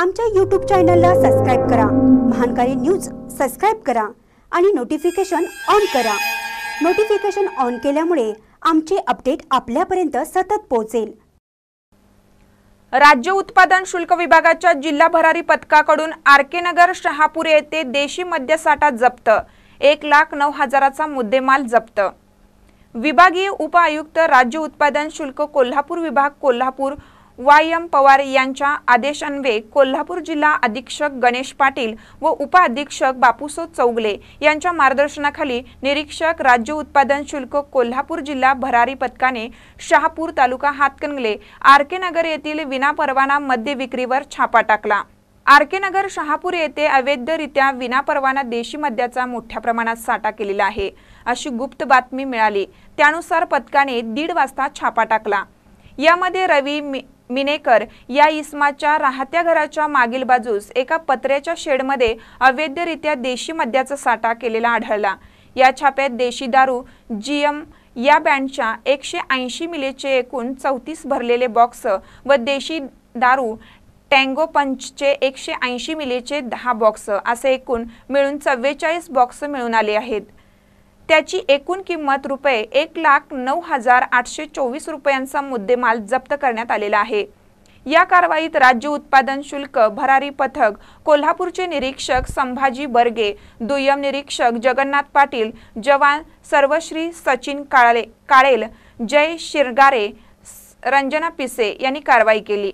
आमच्या यूट्यूब चॅनलला सबस्क्राईब करा महानकारी न्यूज सबस्क्राईब करा आणि नोटिफिकेशन ऑन करा नोटिफिकेशन ऑन केल्यामुळे आमचे अपडेट आपल्यापर्यंत सतत पोहोचेल राज्य उत्पादन शुल्क विभागाच्या जिल्हा भरारी पथकाकडून आर के नगर शहापूर येथे देशी मद्यसाठा जप्त एक लाख नऊ हजाराचा मुद्देमाल जप्त विभागीय उपआयुक्त राज्य उत्पादन शुल्क कोल्हापूर विभाग कोल्हापूर वाय एम पवार यांच्या आदेशान्वये कोल्हापूर जिल्हा अधीक्षक गणेश पाटील व उपअधीक्षक बापूसो चौगले यांच्या मार्गदर्शनाखाली निरीक्षक राज्य उत्पादन शुल्क कोल्हापूर जिल्हा भरारी पथकाने शहापूर तालुका हातकंगले आर के नगर येथील विनापरवाना मद्य विक्रीवर छापा टाकला आर के नगर शहापूर येथे अवैधरित्या विनापरवाना देशी मद्याचा मोठ्या प्रमाणात साठा केलेला आहे अशी गुप्त बातमी मिळाली त्यानुसार पथकाने दीड वाजता छापा टाकला यामध्ये रवी मिनेकर या इसमाच्या राहत्या घराच्या मागील बाजूस एका पत्र्याच्या शेडमध्ये अवैधरित्या देशी मद्याचा साठा केलेला आढळला या छाप्यात देशी दारू जी या बँडच्या एकशे ऐंशी मिलेचे एकूण चौतीस भरलेले बॉक्स व देशी दारू टँगो पंचचे एकशे ऐंशी मिलेचे दहा बॉक्स असे एकूण मिळून चव्वेचाळीस बॉक्स मिळून आले आहेत त्याची एकूण किंमत रुपये एक लाख नऊ हजार आठशे चोवीस रुपयांचा मुद्देमाल जप्त करण्यात आलेला आहे या कारवाईत राज्य उत्पादन शुल्क भरारी पथक कोल्हापूरचे निरीक्षक संभाजी बर्गे दुय्यम निरीक्षक जगन्नाथ पाटील जवान सर्वश्री सचिन काळे काळेल जय शिरगारे रंजना पिसे यांनी कारवाई केली